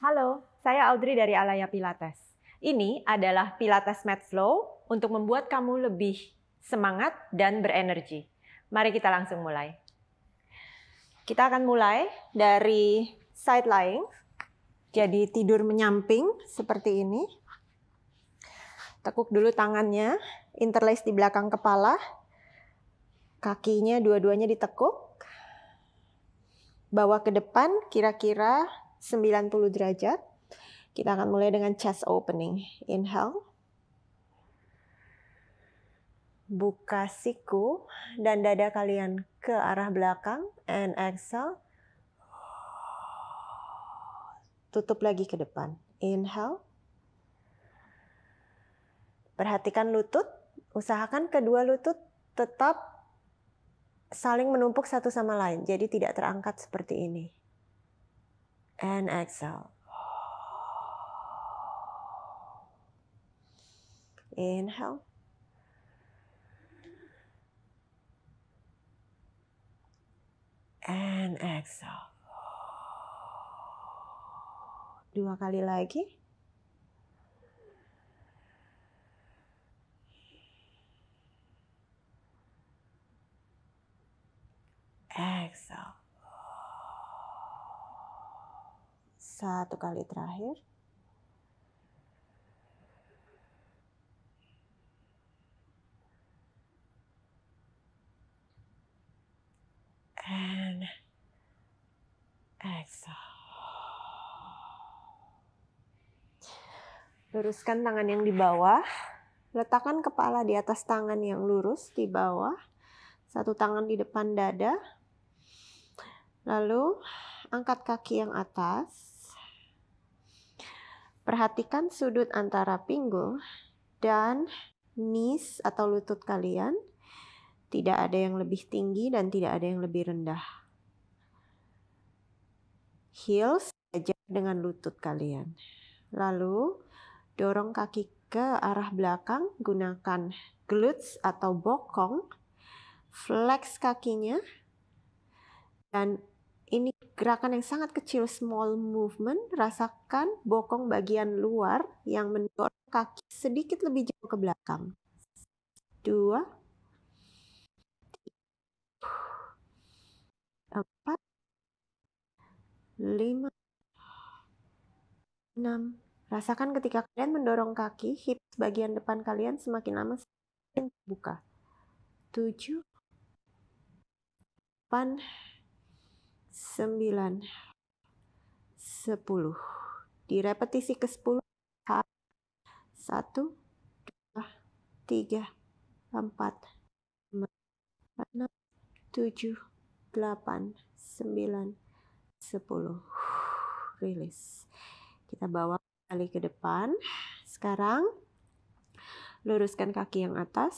Halo, saya Audrey dari Alaya Pilates. Ini adalah Pilates Mat Flow untuk membuat kamu lebih semangat dan berenergi. Mari kita langsung mulai. Kita akan mulai dari side lying. Jadi tidur menyamping seperti ini. Tekuk dulu tangannya, interlace di belakang kepala. Kakinya dua-duanya ditekuk. Bawa ke depan kira-kira 90 derajat. Kita akan mulai dengan chest opening. Inhale. Buka siku dan dada kalian ke arah belakang. And exhale. Tutup lagi ke depan. Inhale. Perhatikan lutut. Usahakan kedua lutut tetap saling menumpuk satu sama lain. Jadi tidak terangkat seperti ini and exhale. Inhale. And exhale. Dua kali lagi. Satu kali terakhir. And exhale. Luruskan tangan yang di bawah. Letakkan kepala di atas tangan yang lurus di bawah. Satu tangan di depan dada. Lalu angkat kaki yang atas. Perhatikan sudut antara pinggul dan knees atau lutut kalian. Tidak ada yang lebih tinggi dan tidak ada yang lebih rendah. Heels sejajar dengan lutut kalian. Lalu dorong kaki ke arah belakang gunakan glutes atau bokong. Flex kakinya dan gerakan yang sangat kecil small movement rasakan bokong bagian luar yang mendorong kaki sedikit lebih jauh ke belakang dua empat lima enam rasakan ketika kalian mendorong kaki hips bagian depan kalian semakin lama semakin terbuka tujuh delapan 9, 10. Di repetisi ke-10, 1, 2, 3, 4, 5, 6, 7, 8, 9, 10. Rilis. Kita bawa kembali ke depan. Sekarang, luruskan kaki yang atas.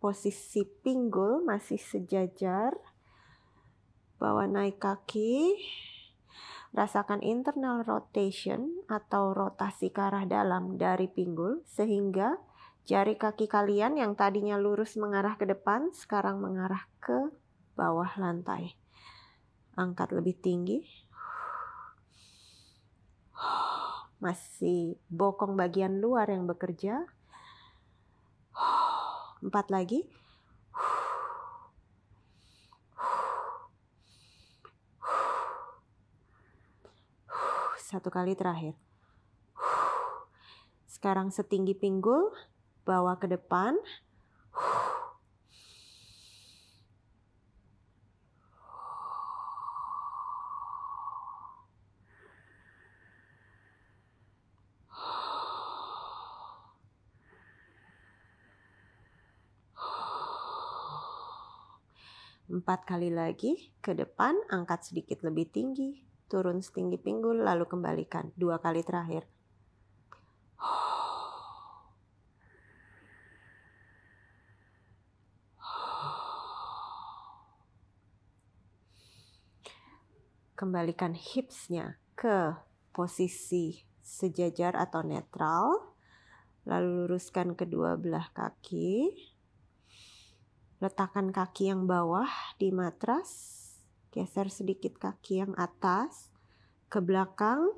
Posisi pinggul masih sejajar Bawa naik kaki. Rasakan internal rotation atau rotasi ke arah dalam dari pinggul sehingga jari kaki kalian yang tadinya lurus mengarah ke depan sekarang mengarah ke bawah lantai. Angkat lebih tinggi. Masih bokong bagian luar yang bekerja. Empat lagi. satu kali terakhir. Sekarang setinggi pinggul, bawa ke depan. Empat kali lagi ke depan, angkat sedikit lebih tinggi turun setinggi pinggul, lalu kembalikan dua kali terakhir. Kembalikan hipsnya ke posisi sejajar atau netral. Lalu luruskan kedua belah kaki. Letakkan kaki yang bawah di matras Geser sedikit kaki yang atas ke belakang.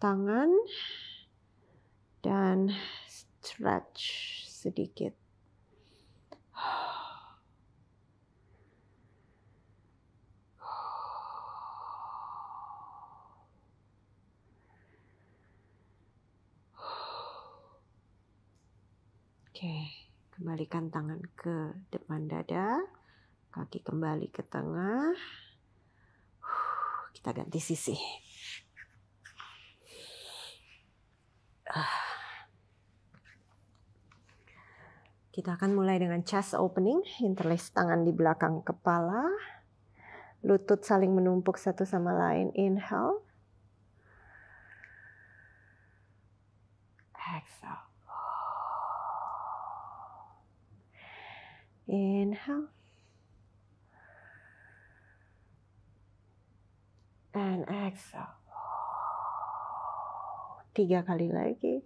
Tangan dan stretch sedikit. Oke, kembalikan tangan ke depan dada. Kaki kembali ke tengah. Kita ganti sisi. Kita akan mulai dengan chest opening, interlace tangan di belakang kepala, lutut saling menumpuk satu sama lain. Inhale, exhale. Inhale. and exhale. Tiga kali lagi.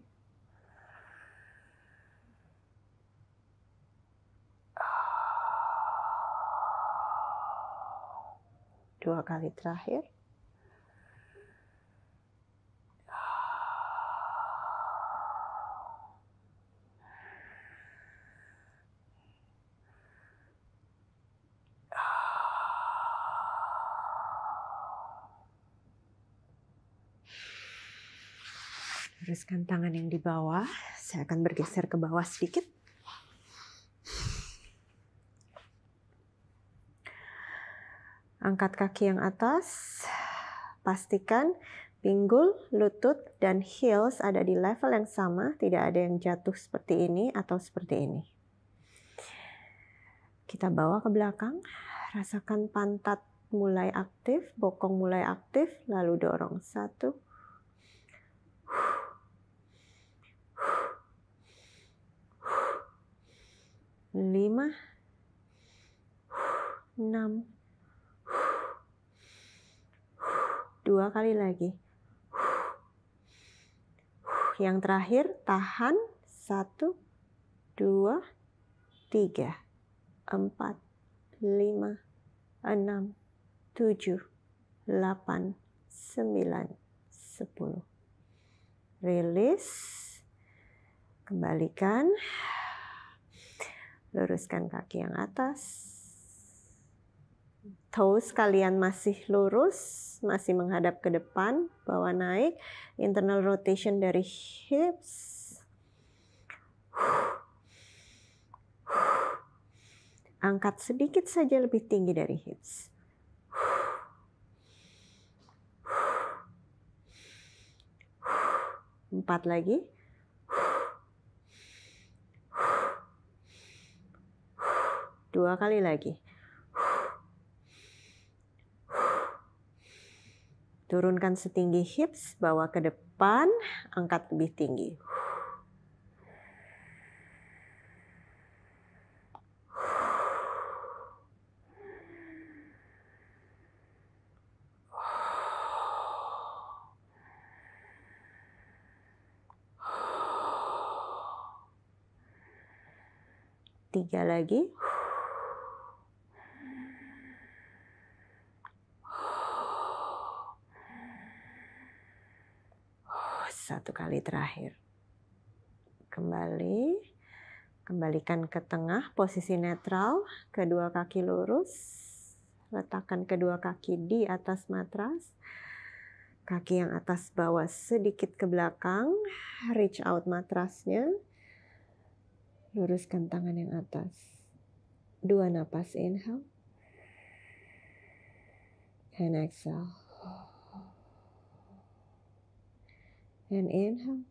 Dua kali terakhir. luruskan tangan yang di bawah. Saya akan bergeser ke bawah sedikit. Angkat kaki yang atas. Pastikan pinggul, lutut, dan heels ada di level yang sama. Tidak ada yang jatuh seperti ini atau seperti ini. Kita bawa ke belakang. Rasakan pantat mulai aktif, bokong mulai aktif, lalu dorong. Satu, 5 6 2 kali lagi yang terakhir tahan 1 2 3 4 5 6 7 8 9 10 release kembalikan luruskan kaki yang atas. Toes kalian masih lurus, masih menghadap ke depan, bawah naik. Internal rotation dari hips. Angkat sedikit saja lebih tinggi dari hips. Empat lagi. Dua kali lagi. Turunkan setinggi hips, bawa ke depan, angkat lebih tinggi. Tiga lagi. satu kali terakhir. Kembali, kembalikan ke tengah, posisi netral, kedua kaki lurus, letakkan kedua kaki di atas matras, kaki yang atas bawah sedikit ke belakang, reach out matrasnya, luruskan tangan yang atas. Dua napas inhale, and exhale. and inhale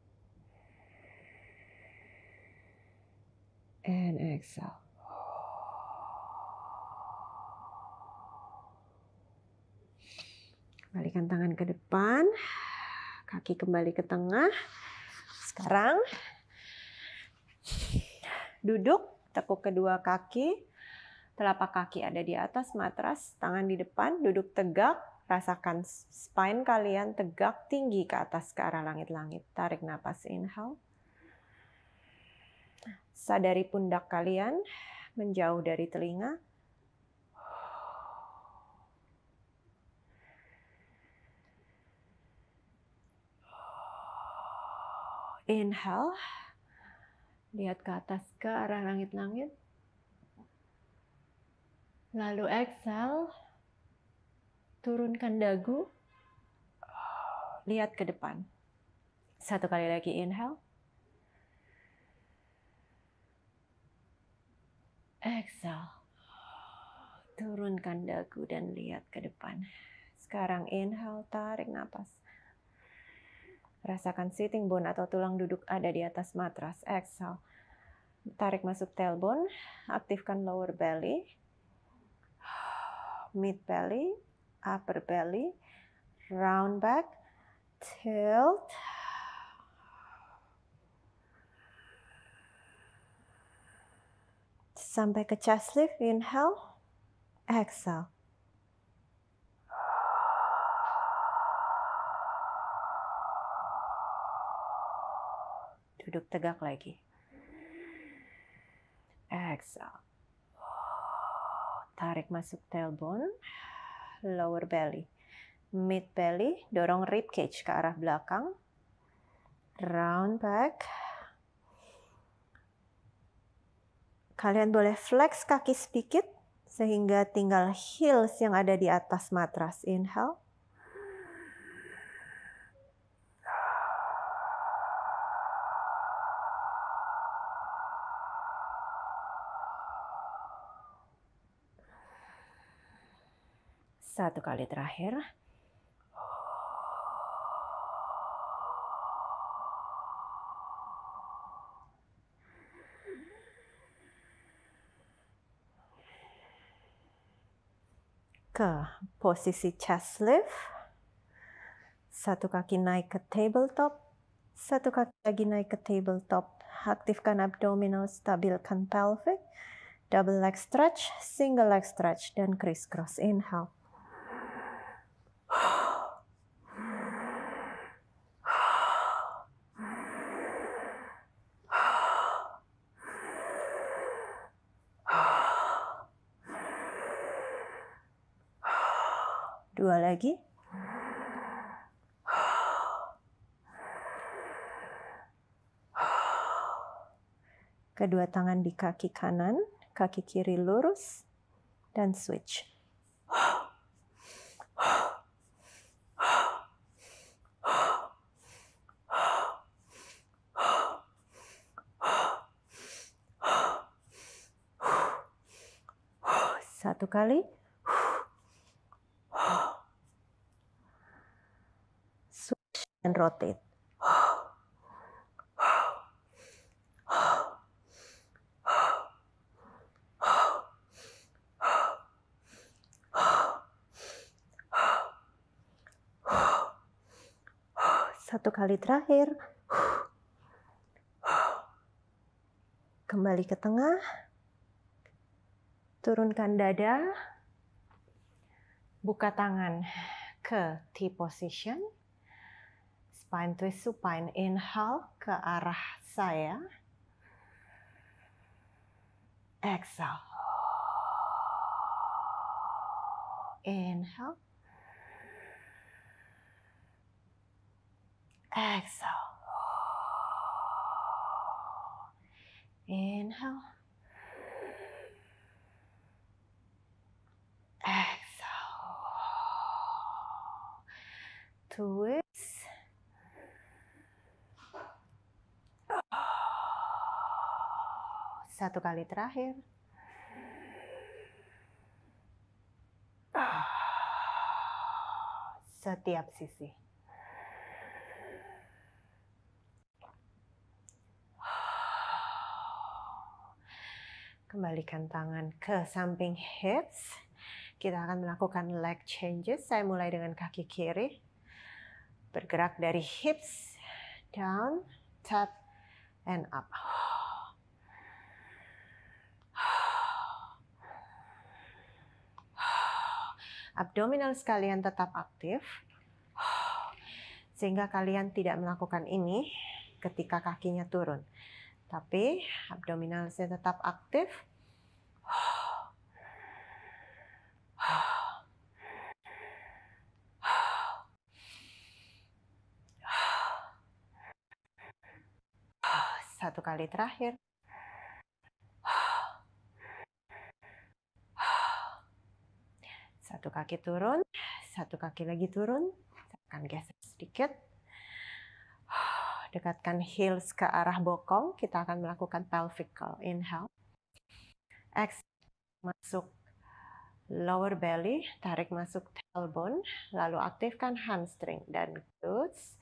and exhale. Kembalikan tangan ke depan, kaki kembali ke tengah. Sekarang duduk, tekuk kedua kaki, telapak kaki ada di atas matras, tangan di depan, duduk tegak, Rasakan spine kalian tegak tinggi ke atas ke arah langit-langit. Tarik nafas inhale. Sadari pundak kalian menjauh dari telinga. Inhale. Lihat ke atas ke arah langit-langit. Lalu exhale turunkan dagu, lihat ke depan. Satu kali lagi inhale. Exhale. Turunkan dagu dan lihat ke depan. Sekarang inhale, tarik nafas. Rasakan sitting bone atau tulang duduk ada di atas matras. Exhale. Tarik masuk tailbone, aktifkan lower belly, mid belly, upper belly, round back, tilt. Sampai ke chest lift, inhale, exhale. Duduk tegak lagi. Exhale. Tarik masuk tailbone lower belly. Mid belly, dorong rib cage ke arah belakang. Round back. Kalian boleh flex kaki sedikit sehingga tinggal heels yang ada di atas matras. Inhale. Satu kali terakhir. Ke posisi chest lift. Satu kaki naik ke tabletop. Satu kaki lagi naik ke tabletop. Aktifkan abdominal, stabilkan pelvic double leg stretch, single leg stretch, dan crisscross. Inhale. Kedua tangan di kaki kanan, kaki kiri lurus, dan switch. Satu kali. Switch and rotate. kali terakhir. Kembali ke tengah. Turunkan dada. Buka tangan ke T position. Spine twist supine. Inhale ke arah saya. Exhale. Inhale. Exhale. Inhale. Exhale. Twist. Satu kali terakhir. Setiap sisi. Kembalikan tangan ke samping hips. Kita akan melakukan leg changes. Saya mulai dengan kaki kiri. Bergerak dari hips, down, tap, and up. Abdominal sekalian tetap aktif. Sehingga kalian tidak melakukan ini ketika kakinya turun. Tapi abdominalnya tetap aktif satu kali terakhir. Satu kaki turun, satu kaki lagi turun. Saya akan geser sedikit. Dekatkan heels ke arah bokong. Kita akan melakukan pelvic curl. Inhale. Exhale. Masuk lower belly. Tarik masuk tailbone. Lalu aktifkan hamstring dan glutes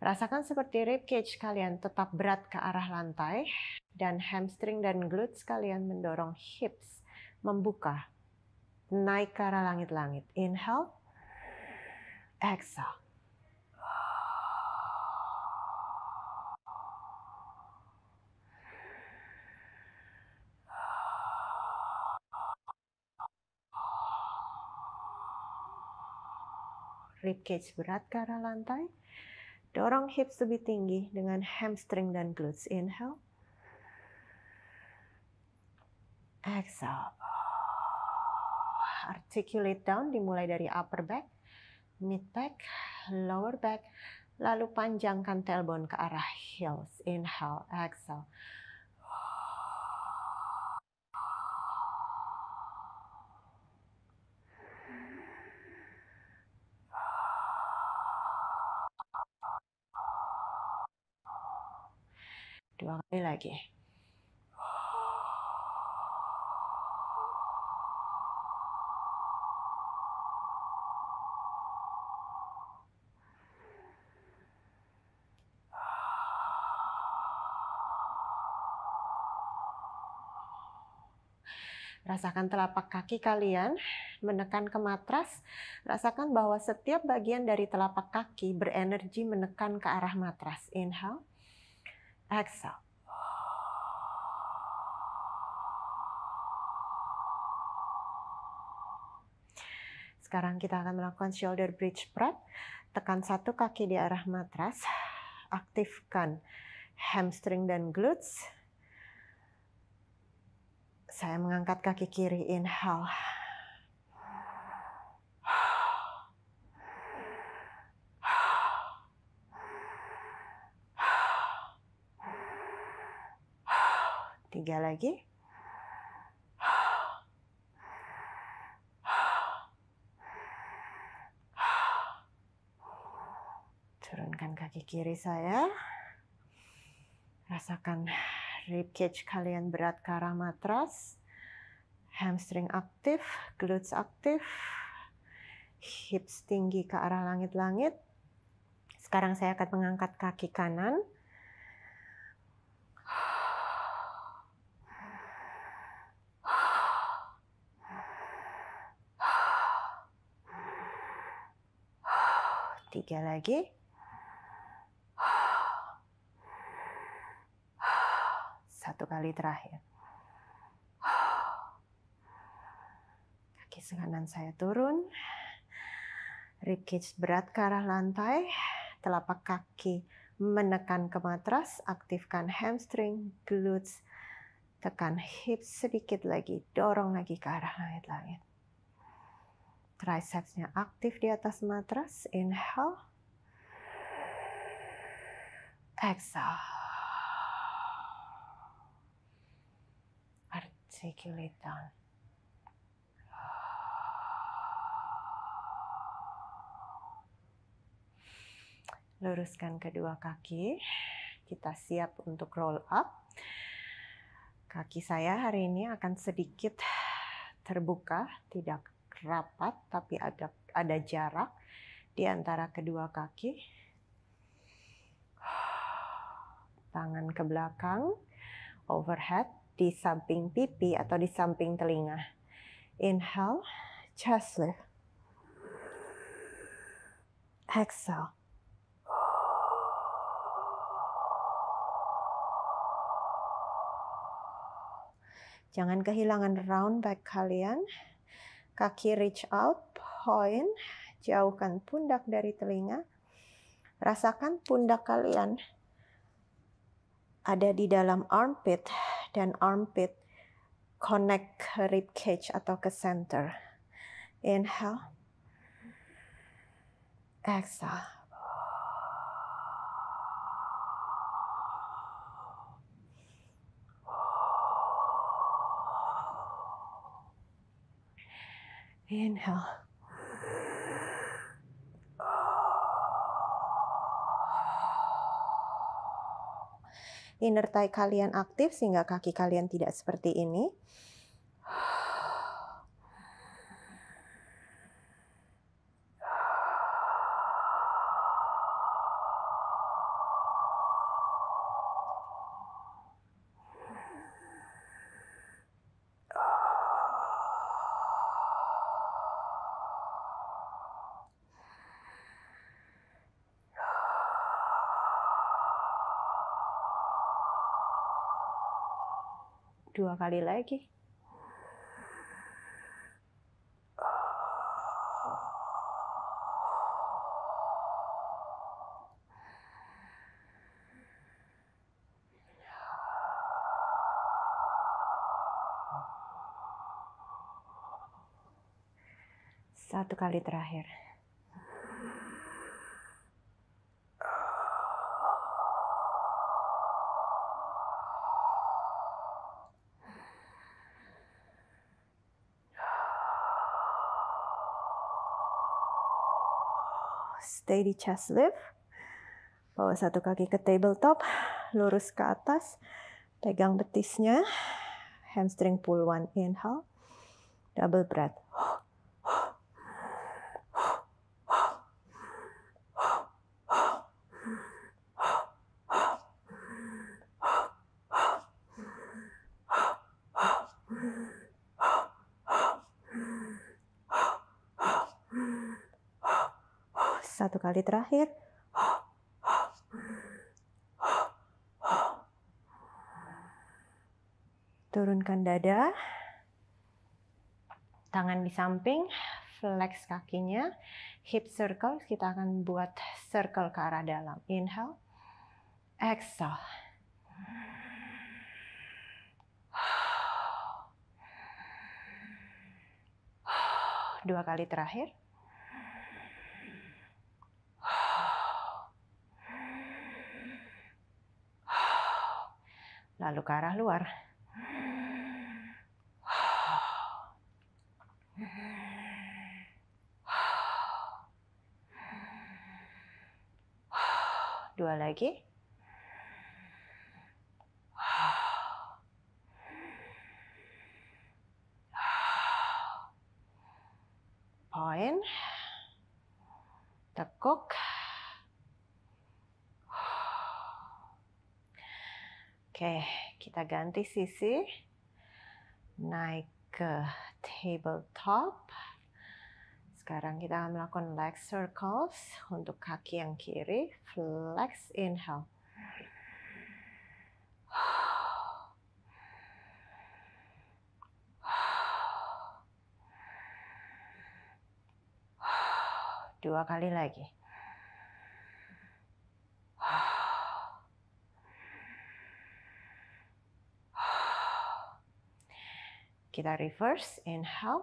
Rasakan seperti rib cage kalian tetap berat ke arah lantai dan hamstring dan glutes kalian mendorong hips membuka naik ke arah langit-langit. Inhale, exhale. cage berat ke arah lantai Dorong hips lebih tinggi dengan hamstring dan glutes. Inhale. Exhale. Articulate down dimulai dari upper back, mid back, lower back, lalu panjangkan tailbone ke arah heels. Inhale, exhale. dua kali lagi Rasakan telapak kaki kalian menekan ke matras. Rasakan bahwa setiap bagian dari telapak kaki berenergi menekan ke arah matras. Inhale. Exhale. Sekarang kita akan melakukan shoulder bridge prep. Tekan satu kaki di arah matras. Aktifkan hamstring dan glutes. Saya mengangkat kaki kiri, inhale. tiga lagi turunkan kaki kiri saya rasakan rib cage kalian berat ke arah matras hamstring aktif glutes aktif hips tinggi ke arah langit-langit sekarang saya akan mengangkat kaki kanan tiga lagi. Satu kali terakhir. Kaki kanan saya turun. Ribcage berat ke arah lantai. Telapak kaki menekan ke matras. Aktifkan hamstring, glutes. Tekan hips sedikit lagi. Dorong lagi ke arah langit-langit. Tricepsnya aktif di atas matras. Inhale. Exhale. Articulate down. Luruskan kedua kaki. Kita siap untuk roll up. Kaki saya hari ini akan sedikit terbuka, tidak rapat tapi ada ada jarak di antara kedua kaki. Tangan ke belakang, overhead di samping pipi atau di samping telinga. Inhale, chest lift. Exhale. Jangan kehilangan round back kalian. Kaki reach out, point, jauhkan pundak dari telinga. Rasakan pundak kalian ada di dalam armpit dan armpit connect rib cage atau ke center. Inhale. Exhale. Inhale. Inner thigh kalian aktif sehingga kaki kalian tidak seperti ini. dua kali lagi. Satu kali terakhir. stay di chest lift. Bawa satu kaki ke tabletop, lurus ke atas, pegang betisnya, hamstring pull one, inhale, double breath kali terakhir. Turunkan dada. Tangan di samping, flex kakinya. Hip circle, kita akan buat circle ke arah dalam. Inhale. Exhale. Dua kali terakhir. lalu ke arah luar. Dua lagi. kita ganti sisi naik ke tabletop sekarang kita akan melakukan leg circles untuk kaki yang kiri flex inhale dua kali lagi Kita reverse, inhale.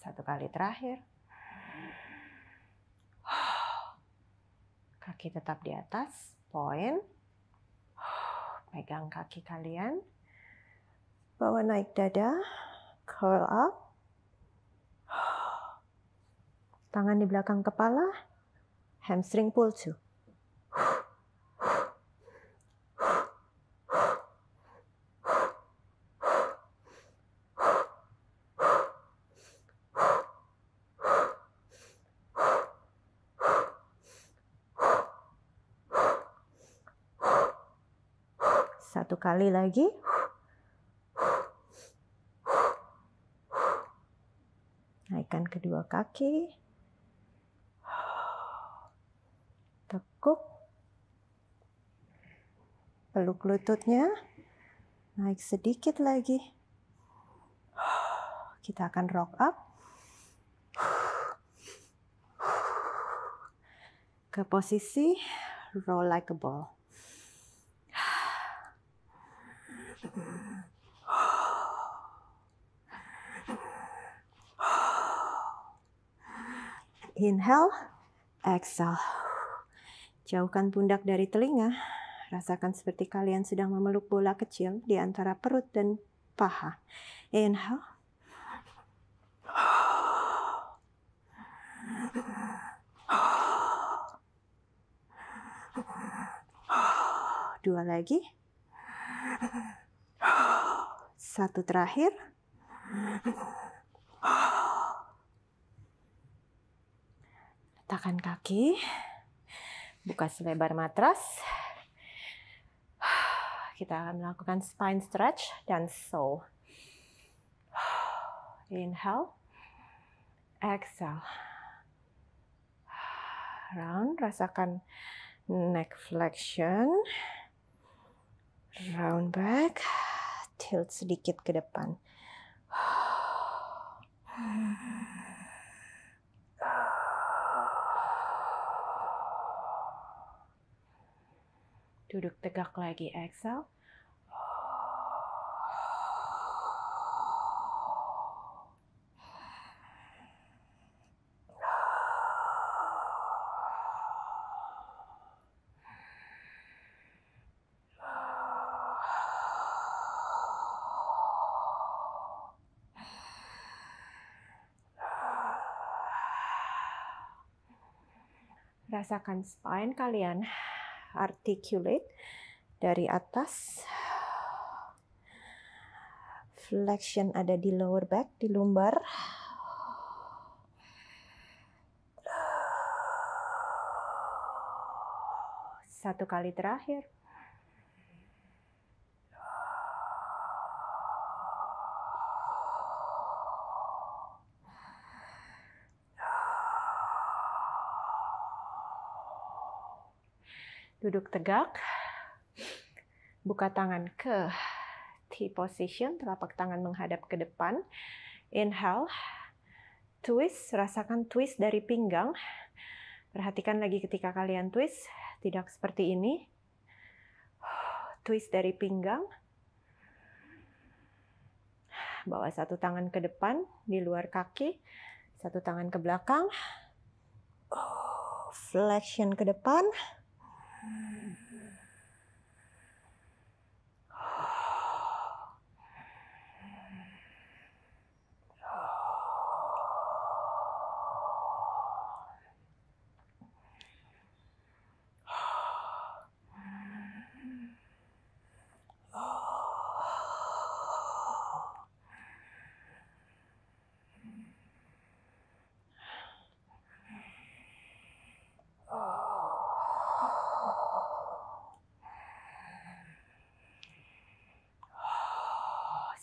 Satu kali terakhir. Kaki tetap di atas, point. Pegang kaki kalian. Bawa naik dada, curl up. tangan di belakang kepala, hamstring pull through. Satu kali lagi. Naikkan kedua kaki. peluk lututnya. Naik sedikit lagi. Kita akan rock up. Ke posisi roll like a ball. Inhale, exhale. Jauhkan pundak dari telinga. Rasakan seperti kalian sedang memeluk bola kecil di antara perut dan paha. Inhale. Dua lagi. Satu terakhir. Letakkan kaki. Buka selebar matras kita akan melakukan spine stretch dan soul Inhale, exhale. Round, rasakan neck flexion. Round back, tilt sedikit ke depan. Duduk tegak lagi, exhale. merasakan spine kalian articulate dari atas flexion ada di lower back di lumbar satu kali terakhir duduk tegak. Buka tangan ke T position, telapak tangan menghadap ke depan. Inhale. Twist, rasakan twist dari pinggang. Perhatikan lagi ketika kalian twist, tidak seperti ini. Twist dari pinggang. Bawa satu tangan ke depan, di luar kaki. Satu tangan ke belakang. Flexion ke depan Mm.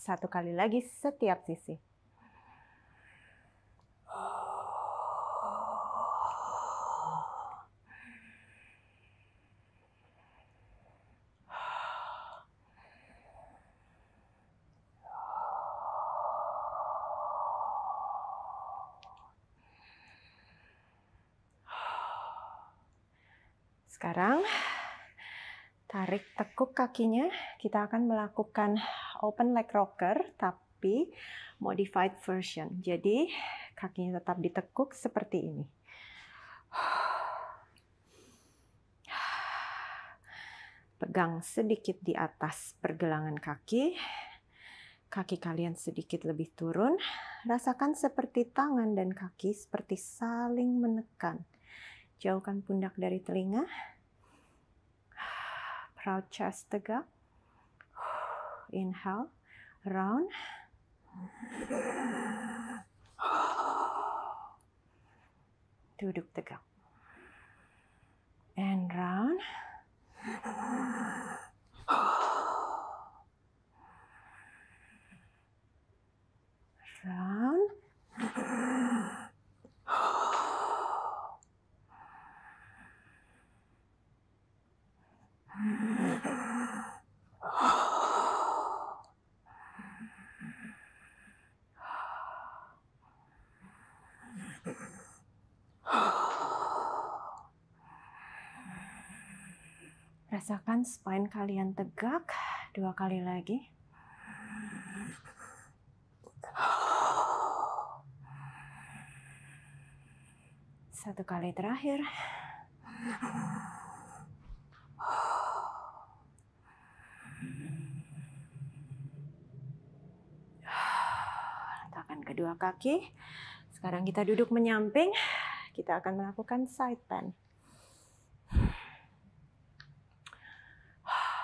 Satu kali lagi setiap sisi. Sekarang tarik tekuk kakinya, kita akan melakukan open leg rocker tapi modified version. Jadi kakinya tetap ditekuk seperti ini. Pegang sedikit di atas pergelangan kaki. Kaki kalian sedikit lebih turun. Rasakan seperti tangan dan kaki seperti saling menekan. Jauhkan pundak dari telinga. Proud chest tegak. inhale, round. Duduk tegak. And round. Round. Mm-hmm. Rasakan spine kalian tegak dua kali lagi. Satu kali terakhir. Letakkan kedua kaki. Sekarang kita duduk menyamping. Kita akan melakukan side bend.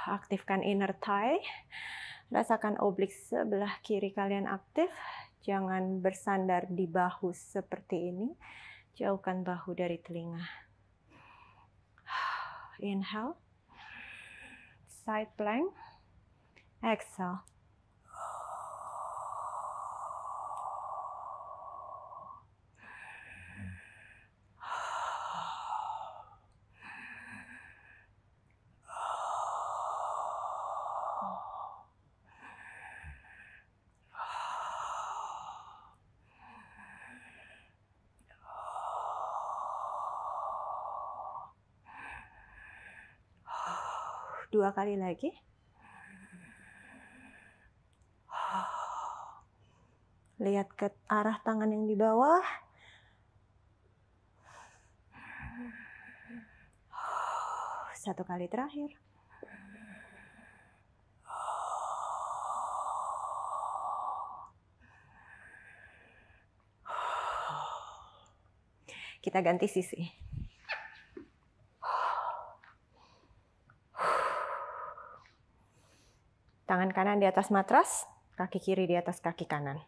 aktifkan inner thigh. Rasakan oblik sebelah kiri kalian aktif. Jangan bersandar di bahu seperti ini. Jauhkan bahu dari telinga. Inhale. Side plank. Exhale. Dua kali lagi. Lihat ke arah tangan yang di bawah. Satu kali terakhir. Kita ganti sisi. kanan di atas matras, kaki kiri di atas kaki kanan.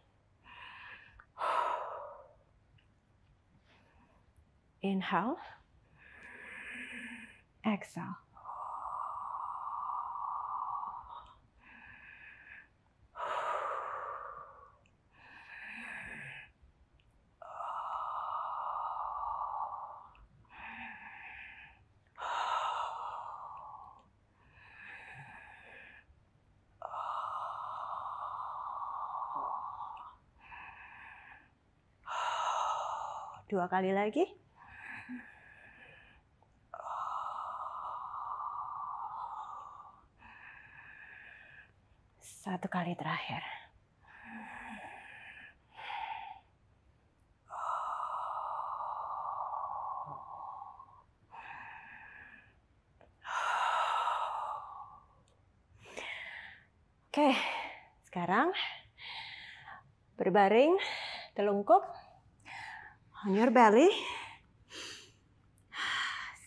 Inhale. Exhale. dua kali lagi. Satu kali terakhir. Oke, sekarang berbaring telungkup on your belly.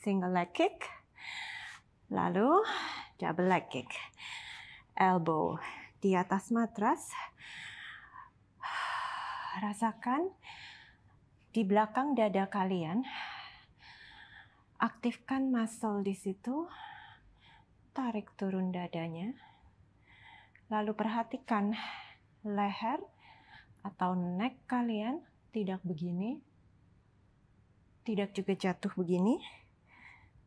Single leg kick. Lalu double leg kick. Elbow di atas matras. Rasakan di belakang dada kalian. Aktifkan muscle di situ. Tarik turun dadanya. Lalu perhatikan leher atau neck kalian tidak begini, tidak juga jatuh begini,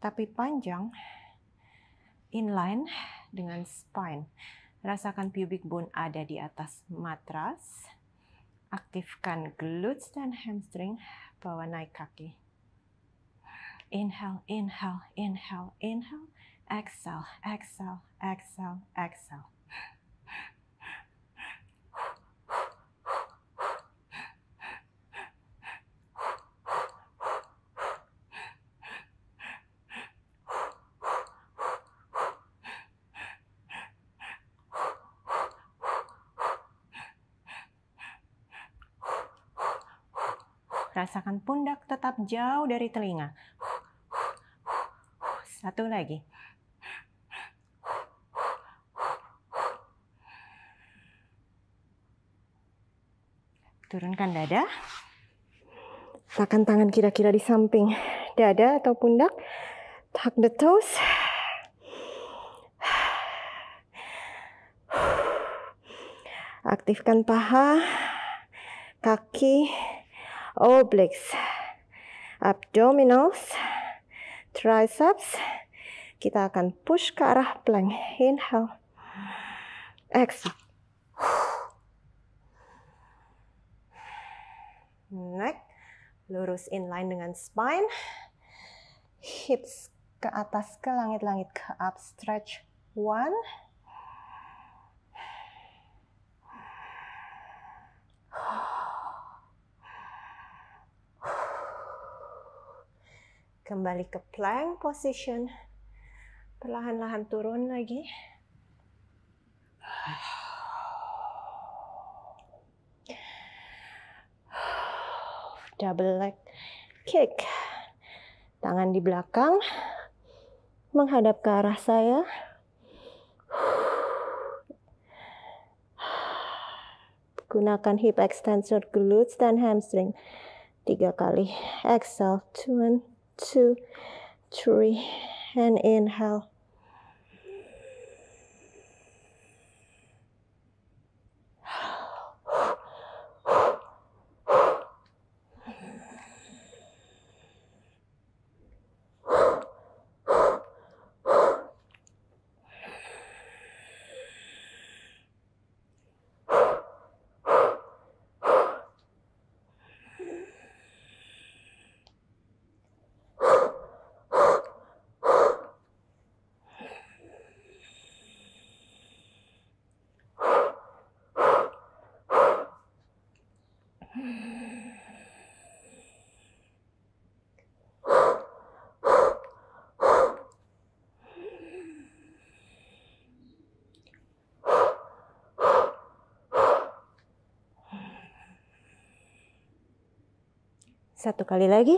tapi panjang, inline dengan spine. Rasakan pubic bone ada di atas matras. Aktifkan glutes dan hamstring, bawa naik kaki. Inhale, inhale, inhale, inhale. Exhale, exhale, exhale, exhale. Rasakan pundak tetap jauh dari telinga. Satu lagi. Turunkan dada. Letakkan tangan kira-kira di samping dada atau pundak. Tuck the toes. Aktifkan paha, kaki, obliques, abdominals, triceps. Kita akan push ke arah plank. Inhale. Exhale. Neck lurus inline dengan spine. Hips ke atas ke langit-langit ke up stretch. One. Kembali ke plank position. Perlahan-lahan turun lagi. Double leg kick. Tangan di belakang menghadap ke arah saya. Gunakan hip extensor glutes dan hamstring. Tiga kali. Exhale, two and two, three, and inhale. Satu kali lagi.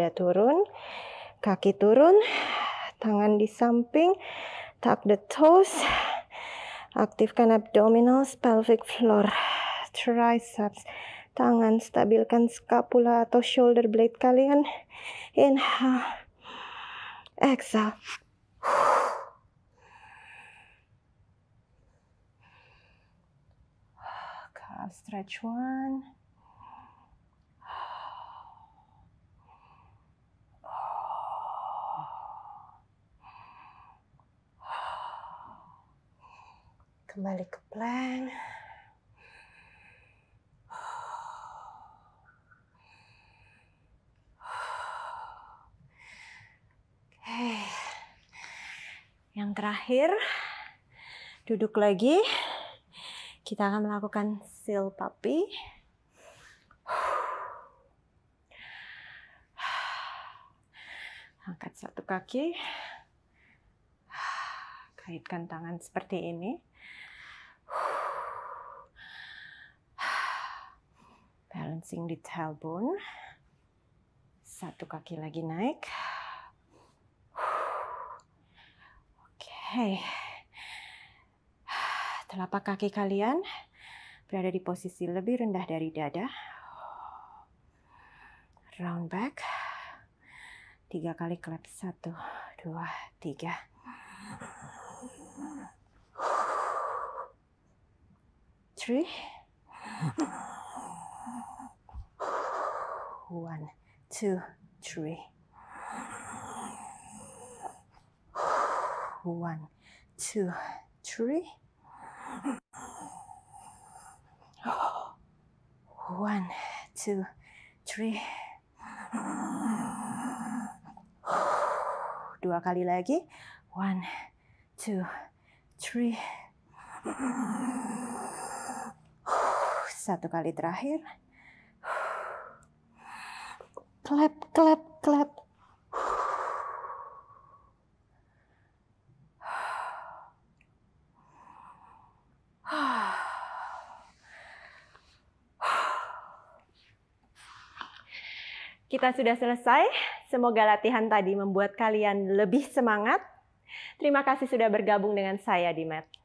dada turun, kaki turun, tangan di samping, tuck the toes, aktifkan abdominals, pelvic floor, triceps, tangan, stabilkan scapula atau shoulder blade kalian, inhale, exhale. stretch one, Kembali ke plank. Oke. Eh, yang terakhir, duduk lagi. Kita akan melakukan seal puppy. Angkat satu kaki. Kaitkan tangan seperti ini. balancing di tailbone. Satu kaki lagi naik. Oke. Okay. Telapak kaki kalian berada di posisi lebih rendah dari dada. Round back. Tiga kali clap. Satu, dua, tiga. Three. One, two, three. One, two, three. One, two, three. Dua kali lagi. One, two, three. Satu kali terakhir. Clap, clap, clap. Kita sudah selesai. Semoga latihan tadi membuat kalian lebih semangat. Terima kasih sudah bergabung dengan saya di Med.